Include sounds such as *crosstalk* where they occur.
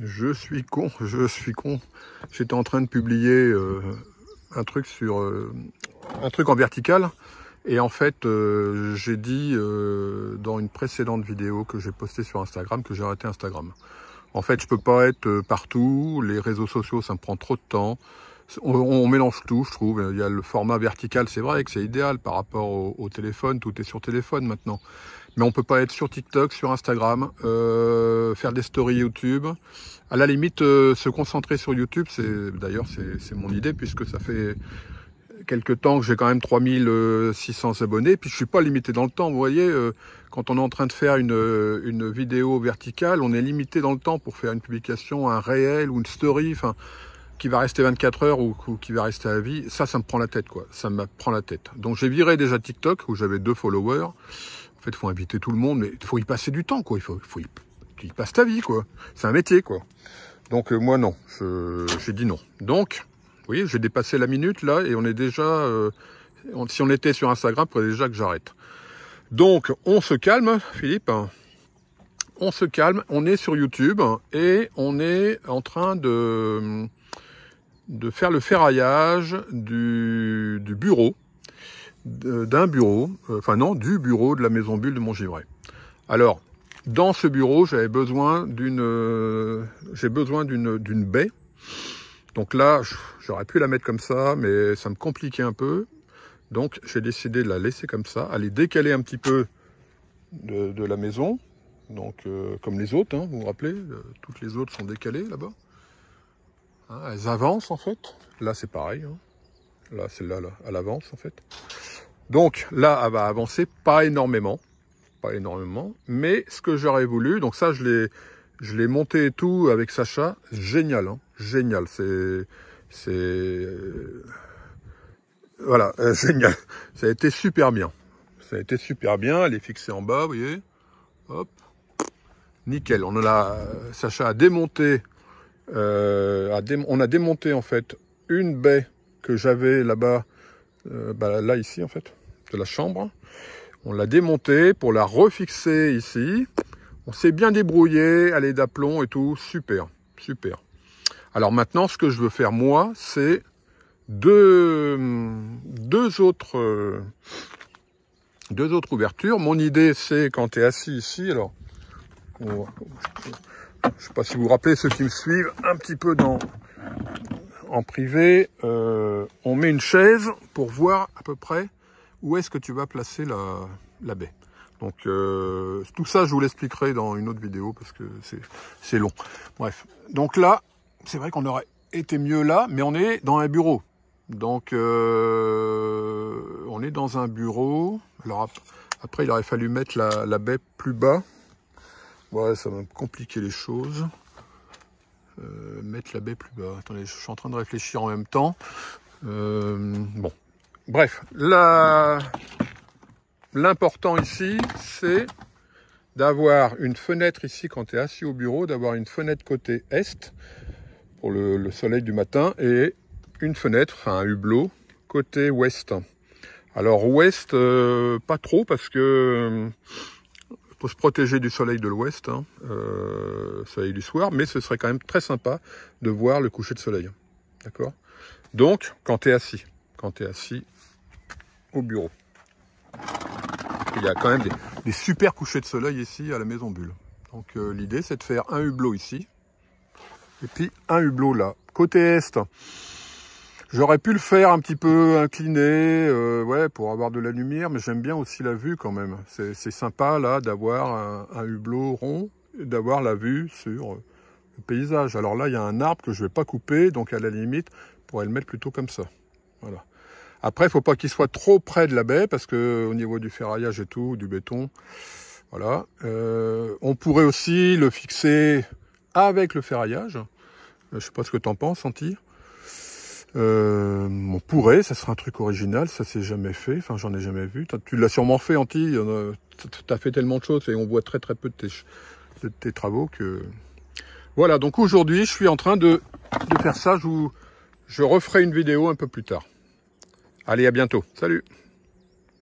Je suis con, je suis con. J'étais en train de publier euh, un truc sur euh, un truc en vertical. Et en fait, euh, j'ai dit dans une précédente vidéo que j'ai postée sur Instagram que j'ai arrêté Instagram. En fait, je peux pas être partout. Les réseaux sociaux, ça me prend trop de temps. On, mélange tout, je trouve. Il y a le format vertical, c'est vrai que c'est idéal par rapport au téléphone. Tout est sur téléphone maintenant mais on peut pas être sur TikTok, sur Instagram, euh, faire des stories YouTube. À la limite, euh, se concentrer sur YouTube, c'est d'ailleurs c'est mon idée puisque ça fait quelques temps que j'ai quand même 3600 abonnés, puis je suis pas limité dans le temps. Vous voyez, euh, quand on est en train de faire une, une, vidéo verticale, on est limité dans le temps pour faire une publication, un réel ou une story, qui va rester 24 heures ou, ou, qui va rester à vie. Ça, ça me prend la tête, quoi. Ça me prend la tête. Donc j'ai viré déjà TikTok où j'avais deux followers. En fait, il faut inviter tout le monde, mais il faut y passer du temps, quoi. Il faut, faut y, ta vie, quoi. C'est un métier, quoi. Donc, euh, moi, non. J'ai dit non. Donc, oui, j'ai dépassé la minute, là, et on est déjà... Euh, si on était sur Instagram, il faudrait déjà que j'arrête. Donc, on se calme, Philippe. On se calme. On est sur YouTube et on est en train de de faire le ferraillage du bureau d'un bureau, euh, enfin non, du bureau de la Maison Bulle de Montgivray. Alors, dans ce bureau, j'avais besoin d'une, euh, j'ai besoin d'une d'une baie. Donc là, j'aurais pu la mettre comme ça, mais ça me compliquait un peu. Donc j'ai décidé de la laisser comme ça, aller décaler un petit peu de, la maison. Donc euh, comme les autres, hein, vous vous rappelez, toutes les autres sont décalées là-bas. Hein, elles avancent en fait. Là c'est pareil. Hein. Là celle-là, là, elle avance en fait. Donc là, elle ah va bah, avancer pas énormément, pas énormément, mais ce que j'aurais voulu, donc ça, je l'ai, monté et tout avec Sacha, génial, hein, génial, c'est, euh, voilà, *laughs* génial, ça a été super bien, ça a été super bien, elle est fixée en bas, vous voyez, hop, nickel, on a, Sacha a démonté, euh, on a démonté en fait une baie que j'avais là-bas, euh, bah, là ici en fait, la chambre. On l'a démontée pour la refixer ici. On s'est bien débrouillé, elle d'aplomb et tout. Super, super. Alors maintenant, ce que je veux faire moi, c'est deux, deux, autres, deux autres ouvertures. Mon idée, c'est quand tu es assis ici, alors, je sais pas si vous vous rappelez, ceux qui me suivent, un petit peu dans, en privé, euh, on met une chaise pour voir à peu près où est-ce que tu vas placer la, baie. Donc euh, tout ça, je vous l'expliquerai dans une autre vidéo parce que c'est long. Bref, donc là, c'est vrai qu'on aurait été mieux là, mais on est dans un bureau. Donc euh, on est dans un bureau. Alors après, il aurait fallu mettre la, baie plus bas. Ouais, ça va compliquer les choses. Euh, mettre la baie plus bas. Attendez, je suis en train de réfléchir en même temps. bon, Bref, l'important ici, c'est d'avoir une fenêtre ici quand tu es assis au bureau, d'avoir une fenêtre côté est pour le, soleil du matin et une fenêtre, enfin un hublot, côté ouest. Alors ouest, euh, pas trop parce que pour euh, faut se protéger du soleil de l'ouest, hein, euh, soleil du soir, mais ce serait quand même très sympa de voir le coucher de soleil. D'accord Donc quand tu es assis, quand tu es assis bureau. Il y a quand même des, super couchers de soleil ici à la Maison Bulle. Donc euh, l'idée c'est de faire un hublot ici et puis un hublot là. Côté est, j'aurais pu le faire un petit peu incliné, euh, ouais, pour avoir de la lumière, mais j'aime bien aussi la vue quand même. C'est sympa là d'avoir un, hublot rond et d'avoir la vue sur euh, le paysage. Alors là, il y a un arbre que je vais pas couper, donc à la limite, pourrais le mettre plutôt comme ça. Voilà. Après, il faut pas qu'il soit trop près de la baie parce que au niveau du ferraillage et tout, du béton, voilà. Euh, on pourrait aussi le fixer avec le ferraillage. Euh, je sais pas ce que tu en penses, Anti. Euh, on pourrait, ça sera un truc original, ça s'est jamais fait, enfin j'en ai jamais vu. Tu l'as sûrement fait, Anti, t'as fait tellement de choses et on voit très très peu de tes, travaux que... Voilà, donc aujourd'hui je suis en train de, faire ça, je, je referai une vidéo un peu plus tard. Allez, à bientôt. Salut